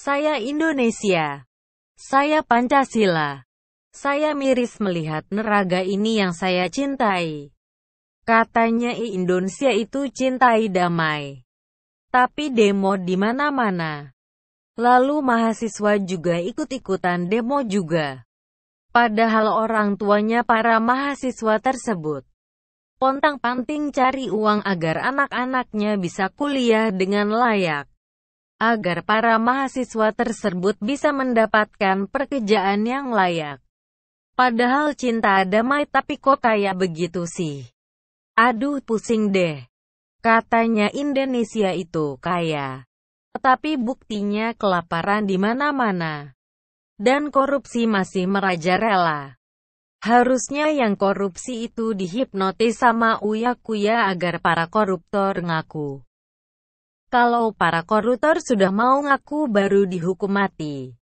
Saya Indonesia. Saya Pancasila. Saya miris melihat neraga ini yang saya cintai. Katanya Indonesia itu cintai damai. Tapi demo di mana-mana. Lalu mahasiswa juga ikut-ikutan demo juga. Padahal orang tuanya para mahasiswa tersebut pontang-panting cari uang agar anak-anaknya bisa kuliah dengan layak agar para mahasiswa tersebut bisa mendapatkan pekerjaan yang layak. Padahal cinta damai tapi kok kayak begitu sih. Aduh pusing deh. Katanya Indonesia itu kaya. Tapi buktinya kelaparan di mana-mana. Dan korupsi masih merajalela. Harusnya yang korupsi itu dihipnotis sama Uya Kuya agar para koruptor ngaku. Kalau para koruptor sudah mau ngaku baru dihukum mati.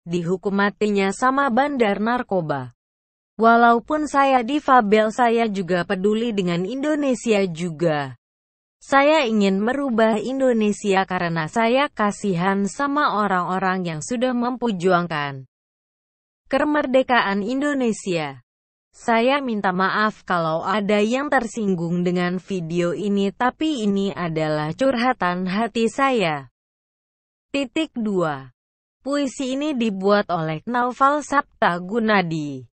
Dihukum matinya sama bandar narkoba. Walaupun saya difabel saya juga peduli dengan Indonesia juga. Saya ingin merubah Indonesia karena saya kasihan sama orang-orang yang sudah memperjuangkan kemerdekaan Indonesia. Saya minta maaf kalau ada yang tersinggung dengan video ini tapi ini adalah curhatan hati saya. Titik 2. Puisi ini dibuat oleh Naufal Sapta Gunadi.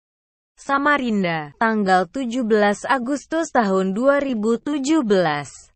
Samarinda, tanggal 17 Agustus tahun 2017.